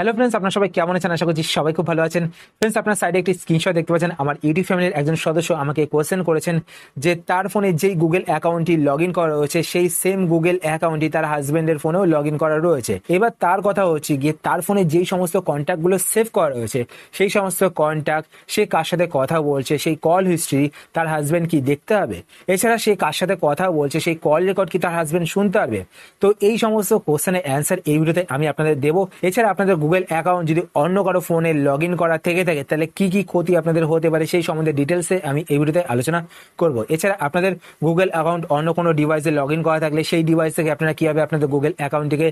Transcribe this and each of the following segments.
hello friends আপনার সবাই কেমন আছেন আশা করছি সবাই খুব ভালো আছেন ফ্রেন্ডস আপনার সাইডে একটি স্ক্রিনশট দেখতে পাচ্ছেন আমার ইউটিউব ফ্যামিলির একজন সদস্য আমাকে কোয়েশ্চেন করেছেন যে তার ফোনে যেই গুগল অ্যাকাউন্টটি লগ ইন করা রয়েছে সেই সেম গুগল অ্যাকাউন্টটি তার হাজব্যান্ডের ফোনেও লগ ইন করা রয়েছে এবার তার কথা হচ্ছে গিয়ে তার ফোনে যেই সমস্ত কন্ট্যাক্টগুলো সেভ করা রয়েছে সেই সমস্ত কন্ট্যাক্ট সে কার সাথে কথা বলছে সেই কল হিস্ট্রি তার হাজব্যান্ড কি দেখতে হবে এছাড়া সে কার সাথে কথা বলছে সেই কল রেকর্ড কি তার হাজব্যান্ড শুনতে পারবে তো এই সমস্ত কোয়েশ্চেনের অ্যান্সার এই ভিডিওতে আমি আপনাদের দেবো এছাড়া আপনাদের গুগল অ্যাকাউন্ট যদি অন্য কারো ফোনে লগ ইন করা থেকে থাকে তাহলে কি কি ক্ষতি আপনাদের হতে পারে সেই সম্বন্ধে ডিটেলসে আমি এই ভিডিওতে আলোচনা করব এছাড়া আপনাদের গুগল অ্যাকাউন্ট অন্য কোনো ডিভাইসে লগ ইন করা থাকলে সেই ডিভাইস থেকে আপনারা কীভাবে আপনাদের গুগল অ্যাকাউন্টটিকে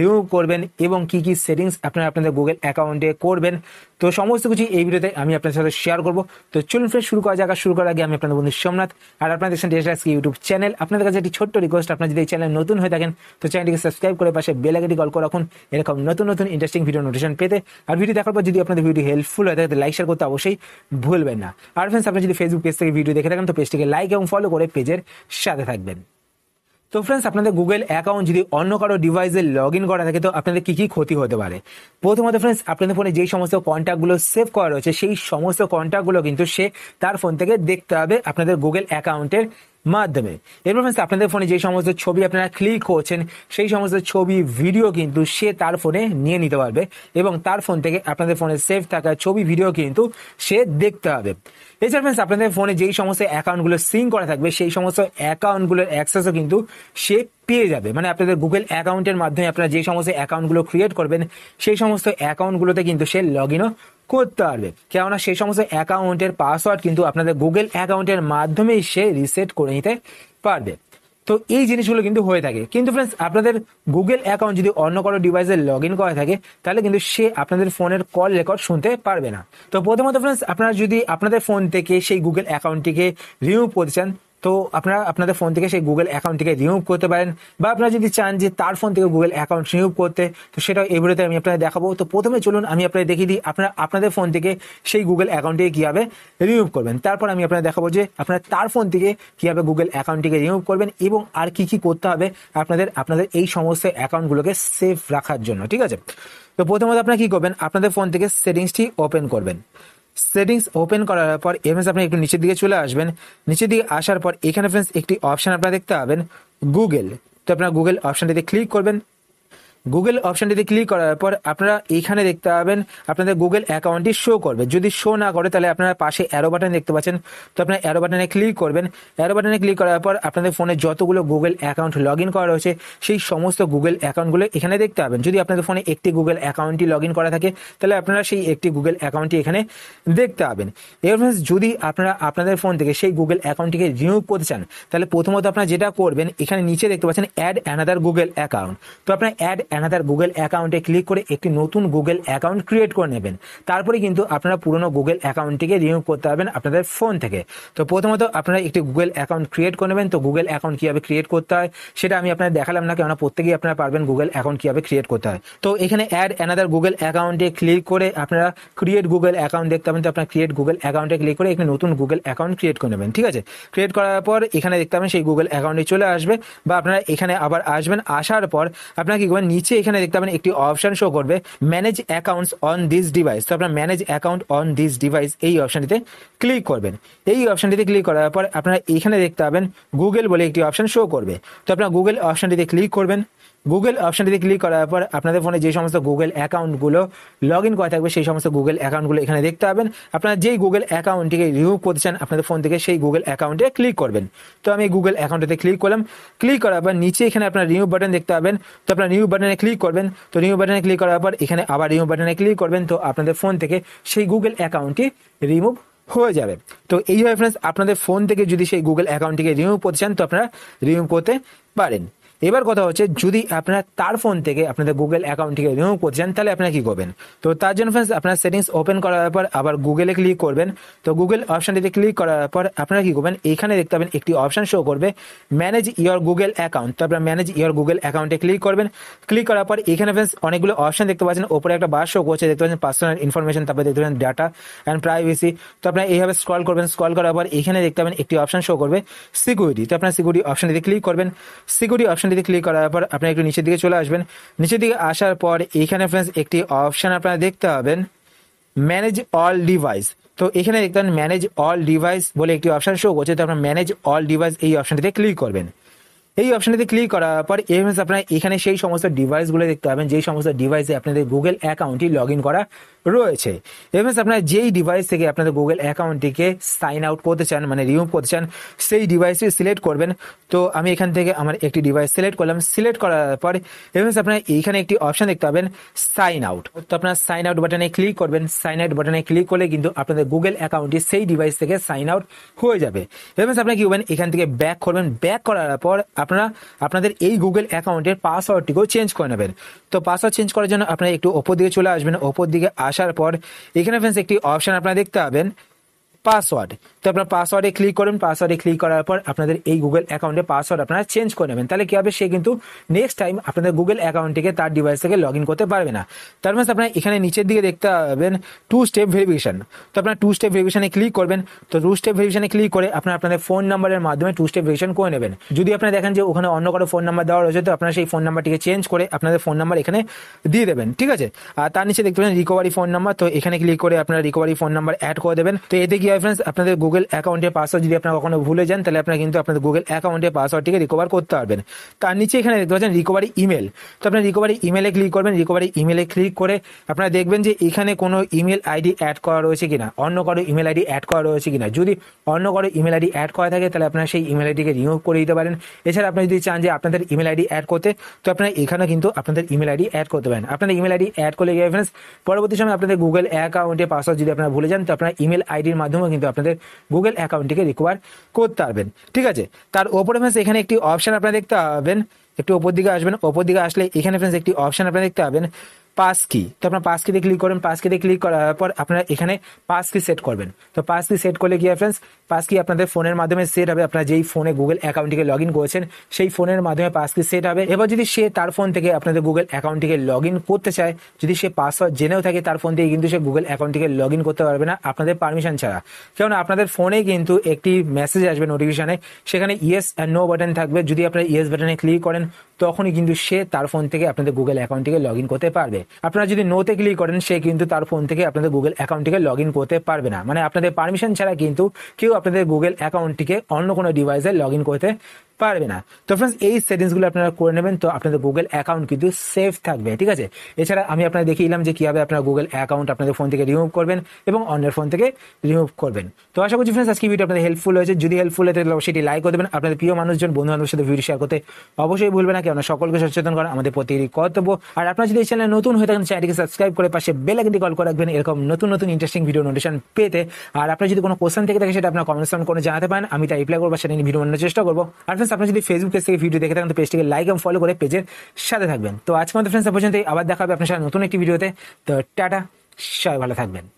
রিমুভ করবেন এবং কি কি সেটিংস আপনারা আপনাদের গুগল অ্যাকাউন্টে করবেন তো সমস্ত কিছু এই ভিডিওতে আমি আপনার সাথে শেয়ার করব তো চলুন ফ্রেন্ড শুরু করা জায়গা শুরু করার আগে আমি আপনাদের বন্ধু সোমনাথ আর আপনাদের সাথে ইউটিউব চ্যানেল আপনাদের কাছে একটি ছোট্ট রিকোয়েস্ট আপনার যদি এই চ্যানেল নতুন হয়ে থাকেন তো চ্যানেলটিকে সাবস্ক্রাইব করে পাশে বেলাগেটি কল করে রাখুন এরকম নতুন নতুন ইন্টারেস্টিং ভিডিও ভিডিও নোটিশন পেতে আর ভিডিও দেখার পর যদি আপনাদের ভিডিও হেল্পফুল হয় তাহলে লাইক শেয়ার করতে অবশ্যই ভুলবেন না আর ফ্রেন্ডস আপনি যদি ফেসবুক পেজ থেকে ভিডিও দেখে থাকেন তো পেজটিকে লাইক এবং ফলো করে পেজের সাথে থাকবেন তো ফ্রেন্ডস আপনাদের গুগল অ্যাকাউন্ট যদি অন্য কারো ডিভাইসে লগ ইন করা থাকে তো আপনাদের কি কি ক্ষতি হতে পারে প্রথমত ফ্রেন্ডস আপনাদের ফোনে যেই সমস্ত কন্ট্যাক্টগুলো সেভ করা রয়েছে সেই সমস্ত কন্ট্যাক্টগুলো কিন্তু সে তার ফোন থেকে দেখতে হবে আপনাদের গুগল অ্যাকাউন্টের মাধ্যমে এরপর ফ্রেন্ডস আপনাদের ফোনে যে সমস্ত ছবি আপনারা ক্লিক করছেন সেই সমস্ত ছবি ভিডিও কিন্তু সে তার ফোনে নিয়ে নিতে পারবে এবং তার ফোন থেকে আপনাদের ফোনে সেভ থাকা ছবি ভিডিও কিন্তু সে দেখতে হবে এছাড়া ফ্রেন্ডস আপনাদের ফোনে যেই সমস্ত অ্যাকাউন্টগুলো সিং করা থাকবে সেই সমস্ত অ্যাকাউন্টগুলোর অ্যাক্সেসও কিন্তু সে পেয়ে যাবে মানে আপনাদের গুগল অ্যাকাউন্টের মাধ্যমে আপনারা যে সমস্ত অ্যাকাউন্টগুলো ক্রিয়েট করবেন সেই সমস্ত অ্যাকাউন্টগুলোতে কিন্তু সে লগ ইনও করতে পারবে কেননা সেই সমস্ত অ্যাকাউন্টের পাসওয়ার্ড কিন্তু আপনাদের গুগল অ্যাকাউন্টের মাধ্যমেই সে রিসেট করে নিতে পারবে তো এই জিনিসগুলো কিন্তু হয়ে থাকে কিন্তু ফ্রেন্ডস আপনাদের গুগল অ্যাকাউন্ট যদি অন্য কোনো ডিভাইসে লগ ইন করা থাকে তাহলে কিন্তু সে আপনাদের ফোনের কল রেকর্ড শুনতে পারবে না তো প্রথমত ফ্রেন্ডস আপনারা যদি আপনাদের ফোন থেকে সেই গুগল অ্যাকাউন্টটিকে রিমুভ করতে চান তো আপনারা আপনাদের ফোন থেকে সেই গুগল অ্যাকাউন্ট থেকে রিমুভ করতে পারেন বা আপনারা যদি চান যে তার ফোন থেকে গুগল অ্যাকাউন্ট রিমুভ করতে তো সেটা এই ভিডিওতে আমি আপনাদের দেখাবো তো প্রথমে চলুন আমি আপনাদের দেখিয়ে দিই আপনারা আপনাদের ফোন থেকে সেই গুগল অ্যাকাউন্টটিকে কীভাবে রিমুভ করবেন তারপর আমি আপনাদের দেখাবো যে আপনারা তার ফোন থেকে কীভাবে গুগল অ্যাকাউন্টটিকে রিমুভ করবেন এবং আর কি কি করতে হবে আপনাদের আপনাদের এই সমস্ত অ্যাকাউন্টগুলোকে সেফ রাখার জন্য ঠিক আছে তো প্রথমত আপনারা কী করবেন আপনাদের ফোন থেকে সেটিংসটি ওপেন করবেন সেটিংস ওপেন করার পর এমএস আপনি একটু নিচের দিকে চলে আসবেন নিচের দিকে আসার পর এখানে ফ্রেন্ডস একটি অপশান আপনারা দেখতে পাবেন গুগল তো আপনারা গুগল অপশানটিতে ক্লিক করবেন গুগল অপশানটিতে ক্লিক করার পর আপনারা এইখানে দেখতে পাবেন আপনাদের গুগল অ্যাকাউন্টটি শো করবে যদি শো না করে তাহলে আপনারা পাশে অ্যারো বাটন দেখতে পাচ্ছেন তো আপনারা অ্যারো বাটনে ক্লিক করবেন অ্যারো বাটনে ক্লিক করার পর আপনাদের ফোনে যতগুলো গুগল অ্যাকাউন্ট লগ ইন করা রয়েছে সেই সমস্ত গুগল অ্যাকাউন্টগুলো এখানে দেখতে পাবেন যদি আপনাদের ফোনে একটি গুগল অ্যাকাউন্টটি লগ ইন করা থাকে তাহলে আপনারা সেই একটি গুগল অ্যাকাউন্টটি এখানে দেখতে পাবেন এবার যদি আপনারা আপনাদের ফোন থেকে সেই গুগল অ্যাকাউন্টটিকে রিমুভ করতে চান তাহলে প্রথমত আপনারা যেটা করবেন এখানে নিচে দেখতে পাচ্ছেন অ্যাড অ্যানাদার গুগল অ্যাকাউন্ট তো আপনারা অ্যাড অ্যানাদার গুগল অ্যাকাউন্টে ক্লিক করে একটি নতুন গুগল অ্যাকাউন্ট ক্রিয়েট করে নেবেন তারপরে কিন্তু আপনারা পুরনো গুগল অ্যাকাউন্টটিকে রিমুভ করতে পারবেন আপনাদের ফোন থেকে তো প্রথমত আপনারা একটি গুগল অ্যাকাউন্ট ক্রিয়েট করে নেবেন তো গুগল অ্যাকাউন্ট কীভাবে ক্রিয়েট করতে হয় সেটা আমি আপনাদের দেখালাম না কেননা প্রত্যেকেই আপনারা পারবেন গুগল অ্যাকাউন্ট কীভাবে ক্রিয়েট করতে হয় তো এখানে অ্যাড অ্যানাদার গুগল অ্যাকাউন্টে ক্লিক করে আপনারা ক্রিয়েট গুগল অ্যাকাউন্ট দেখতে পাবেন তো আপনারা ক্রিয়েট গুগল অ্যাকাউন্টে ক্লিক করে একটি নতুন গুগল অ্যাকাউন্ট ক্রিয়েট করে নেবেন ঠিক আছে ক্রিয়েট করার পর এখানে দেখতে পাবেন সেই গুগল অ্যাকাউন্টে চলে আসবে বা আপনারা এখানে আবার আসবেন আসার পর আপনারা কি করবেন নিচে এখানে দেখতে পাবেন একটি অপশান শো করবে manage accounts on this device তো আপনার manage account on this device এই অপশানটিতে ক্লিক করবেন এই অপশানটিতে ক্লিক করার পর আপনারা এখানে দেখতে পাবেন গুগল বলে একটি অপশান শো করবে তো আপনার গুগল অপশানটিতে ক্লিক করবেন গুগল অপশানটিতে ক্লিক করার পর আপনাদের ফোনে যে সমস্ত গুগল অ্যাকাউন্টগুলো লগ ইন করা থাকবে সেই সমস্ত গুগল অ্যাকাউন্টগুলো এখানে দেখতে পাবেন আপনারা যেই গুগল অ্যাকাউন্টটিকে রিমুভ করতে চান আপনাদের ফোন থেকে সেই গুগল অ্যাকাউন্টে ক্লিক করবেন তো আমি গুগল অ্যাকাউন্টটিতে ক্লিক করলাম ক্লিক করার পর নিচে এখানে আপনার রিমুভ বাটন দেখতে পাবেন তো আপনার রিমুভ বাটন বাটনে ক্লিক করবেন তো রিমুভ বাটনে ক্লিক করার পর এখানে আবার রিমুভ বাটনে ক্লিক করবেন তো আপনাদের ফোন থেকে সেই গুগল অ্যাকাউন্টটি রিমুভ হয়ে যাবে তো এইভাবে ফ্রেন্ডস আপনাদের ফোন থেকে যদি সেই গুগল অ্যাকাউন্টটিকে রিমুভ করতে চান তো আপনারা রিমুভ করতে পারেন এবার কথা হচ্ছে যদি আপনারা তার ফোন থেকে আপনাদের গুগল অ্যাকাউন্টটিকে রিমুভ করতে চান তাহলে আপনারা কি করবেন তো তার জন্য ফ্রেন্ডস আপনার সেটিংস ওপেন করার পর আবার গুগলে ক্লিক করবেন তো গুগল অপশানটিতে ক্লিক করার পর আপনারা কি করবেন এখানে দেখতে পাবেন একটি অপশান শো করবে ম্যানেজ ইয়ার গুগল অ্যাকাউন্ট তো আপনার ম্যানেজ ইয়ার গুগল অ্যাকাউন্টে ক্লিক করবেন ক্লিক করার পর এখানে ফ্রেন্ডস অনেকগুলো অপশান দেখতে পাচ্ছেন ওপরে একটা বার শো করছে দেখতে পাচ্ছেন পার্সোনাল ইনফরমেশন তারপরে দেখতে পাচ্ছেন ডাটা অ্যান্ড প্রাইভেসি তো আপনারা এইভাবে স্ক্রল করবেন স্ক্রল করার পর এখানে দেখতে পাবেন একটি অপশান শো করবে সিকিউরিটি তো আপনার সিকিউরিটি দিতে ক্লিক করবেন সিকিউরিটি অপশান অপশানটিতে ক্লিক করার পর আপনি একটু নিচের দিকে চলে আসবেন নিচের দিকে আসার পর এখানে ফ্রেন্ডস একটি অপশান আপনারা দেখতে পাবেন ম্যানেজ অল ডিভাইস তো এখানে দেখতে পাবেন ম্যানেজ অল ডিভাইস বলে একটি অপশান শো করছে তো আপনার ম্যানেজ অল ডিভাইস এই অপশানটিতে ক্লিক করবেন এই অপশানটিতে ক্লিক করার পর এমএস আপনার এখানে সেই সমস্ত ডিভাইসগুলো দেখতে পাবেন যেই সমস্ত ডিভাইসে আপনাদের গুগল অ্যাকাউন্টটি লগ করা রয়েছে এমএস আপনার যেই ডিভাইস থেকে আপনাদের গুগল অ্যাকাউন্টটিকে সাইন আউট করতে চান মানে রিমুভ করতে চান সেই ডিভাইসটি সিলেক্ট করবেন তো আমি এখান থেকে আমার একটি ডিভাইস সিলেক্ট করলাম সিলেক্ট করার পর এমএস আপনার এইখানে একটি অপশন দেখতে পাবেন সাইন আউট তো আপনার সাইন আউট বাটনে ক্লিক করবেন সাইন আউট বাটনে ক্লিক করলে কিন্তু আপনাদের গুগল অ্যাকাউন্টটি সেই ডিভাইস থেকে সাইন আউট হয়ে যাবে এমএস আপনারা কি করবেন এখান থেকে ব্যাক করবেন ব্যাক করার পর আপনারা আপনাদের এই গুগল অ্যাকাউন্টের পাসওয়ার্ডটিকেও চেঞ্জ করে নেবেন তো পাসওয়ার্ড চেঞ্জ করার জন্য আপনারা একটু ওপর দিকে চলে আসবেন ওপর দিকে আস আসার পর এখানে ফ্রেন্ডস একটি অপশান আপনারা দেখতে পাবেন পাসওয়ার্ড তো আপনার পাসওয়ার্ডে ক্লিক করবেন পাসওয়ার্ডে ক্লিক করার পর আপনাদের এই গুগল অ্যাকাউন্টে পাসওয়ার্ড আপনারা চেঞ্জ করে নেবেন তাহলে কি হবে সে কিন্তু নেক্সট টাইম আপনাদের গুগল অ্যাকাউন্টটিকে তার ডিভাইস থেকে লগ করতে পারবে না তার মানে আপনার এখানে নিচের দিকে দেখতে পাবেন টু স্টেপ ভেরিফিকেশন তো আপনার টু স্টেপ ভেরিফিকেশনে ক্লিক করবেন তো টু স্টেপ ভেরিফিকেশনে ক্লিক করে আপনার আপনাদের ফোন নাম্বারের মাধ্যমে টু স্টেপ ভেরিফিকেশন করে নেবেন যদি আপনারা দেখেন যে ওখানে অন্য কারো ফোন নাম্বার দেওয়া রয়েছে তো আপনার সেই ফোন নাম্বারটিকে চেঞ্জ করে আপনাদের ফোন নাম্বার এখানে দিয়ে দেবেন ঠিক আছে আর তার নিচে দেখতে পাবেন রিকভারি ফোন নাম্বার তো এখানে ক্লিক করে আপনারা রিকভারি ফোন নাম্বার অ্যাড করে দেবেন তো এতে কি হয় ফ্রেন্ডস আপনাদের গুগল অ্যাকাউন্টের পাসওয়ার্ড যদি আপনারা কখনো ভুলে যান তাহলে আপনারা কিন্তু আপনাদের গুগল অ্যাকাউন্টের পাসওয়ার্ডটিকে রিকভার করতে পারবেন তার নিচে এখানে দেখতে পাচ্ছেন রিকভারি ইমেল তো আপনার রিকভারি ইমেলে ক্লিক করবেন রিকভারি ইমেলে ক্লিক করে আপনারা দেখবেন যে এখানে কোনো ইমেল আইডি অ্যাড করা রয়েছে কিনা অন্য কারো ইমেল আইডি অ্যাড করা রয়েছে কিনা যদি অন্য কারো ইমেল আইডি অ্যাড করা থাকে তাহলে আপনারা সেই ইমেল আইডিকে রিমুভ করে দিতে পারেন এছাড়া আপনি যদি চান যে আপনাদের ইমেল আইডি অ্যাড করতে তো আপনারা এখানে কিন্তু আপনাদের ইমেল আইডি অ্যাড করতে পারেন আপনাদের ইমেল আইডি অ্যাড করলে গিয়ে ফ্রেন্ডস পরবর্তী সময় আপনাদের গুগল অ্যাকাউন্টে পাসওয়ার্ড যদি আপনারা ভুলে যান তো আপনারা ইমেল আইডির মাধ্যমে মাধ্যমেও কিন্তু আপনাদের গুগল অ্যাকাউন্টটিকে রিকোয়ার করতে পারবেন ঠিক আছে তার ওপরে ফ্রেন্ডস এখানে একটি অপশান আপনারা দেখতে পাবেন একটু ওপর দিকে আসবেন ওপর দিকে আসলে এখানে ফ্রেন্ডস একটি অপশান আপনারা দেখতে পাবেন পাস কি তো আপনার পাস কিতে ক্লিক করেন পাস কিতে ক্লিক করার পর আপনারা এখানে পাস কি সেট করবেন তো পাস কি সেট করলে কি ফ্রেন্ডস পাস কি আপনাদের ফোনের মাধ্যমে সেট হবে আপনারা যেই ফোনে গুগল অ্যাকাউন্টটিকে লগ ইন করেছেন সেই ফোনের মাধ্যমে পাস কি সেট হবে এবার যদি সে তার ফোন থেকে আপনাদের গুগল অ্যাকাউন্টটিকে লগ ইন করতে চায় যদি সে পাসওয়ার্ড জেনেও থাকে তার ফোন থেকে কিন্তু সে গুগল অ্যাকাউন্টটিকে লগ ইন করতে পারবে না আপনাদের পারমিশন ছাড়া কারণ আপনাদের ফোনে কিন্তু একটি মেসেজ আসবে নোটিফিকেশনে সেখানে ইয়েস অ্যান্ড নো বাটন থাকবে যদি আপনারা ইয়েস বাটনে ক্লিক করেন তখনই কিন্তু সে তার ফোন থেকে আপনাদের গুগল অ্যাকাউন্ট থেকে লগ করতে পারবে আপনারা যদি নোতে ক্লিক করেন সে কিন্তু তার ফোন থেকে আপনাদের গুগল অ্যাকাউন্ট থেকে লগ করতে পারবে না মানে আপনাদের পারমিশন ছাড়া কিন্তু কেউ আপনাদের গুগল অ্যাকাউন্টটিকে অন্য কোনো ডিভাইসে লগ করতে পারবে না তো ফ্রেন্ডস এই সেটিংসগুলো আপনারা করে নেবেন তো আপনাদের গুগল অ্যাকাউন্ট কিন্তু সেফ থাকবে ঠিক আছে এছাড়া আমি আপনাদের দেখিয়েলাম যে কীভাবে আপনার গুগল অ্যাকাউন্ট আপনাদের ফোন থেকে রিমুভ করবেন এবং অন্যের ফোন থেকে রিমুভ করবেন তো আশা করছি ফ্রেন্ডস আজকে ভিডিও আপনাদের হেল্পফুল হয়েছে যদি হেল্পফুল হয় তাহলে সেটি লাইক করে দেবেন আপনাদের প্রিয় মানুষজন বন্ধু বান্ধবের সাথে ভিডিও শেয়ার করতে অবশ্যই ভুলবেন না কেন সকলকে সচেতন করা আমাদের প্রতি কর্তব্য আর আপনারা যদি এই চ্যানেল নতুন হয়ে থাকেন চ্যানেলটিকে সাবস্ক্রাইব করে পাশে বেল আইকনটি কল করে রাখবেন এরকম নতুন নতুন ইন্টারেস্টিং ভিডিও নোটিফিকেশন পেতে আর আপনারা যদি কোনো কোশ্চেন থেকে থাকে সেটা আপনার কমেন্টস করে জানাতে পারেন আমি তা রিপ্লাই করবো সেটা নিয়ে ভিডিও বানানোর চেষ্টা করবো আর ফ্রেন্ডস আপনি যদি ফেসবুক পেজ থেকে ভিডিও দেখে থাকেন তো পেজটিকে লাইক এবং ফলো করে পেজের সাথে থাকবেন তো আজকে আমাদের ফ্রেন্ডস পর্যন্ত আবার দেখা হবে আপনার সাথে নতুন একটি ভিডিওতে তো টাটা সবাই ভালো থাকবেন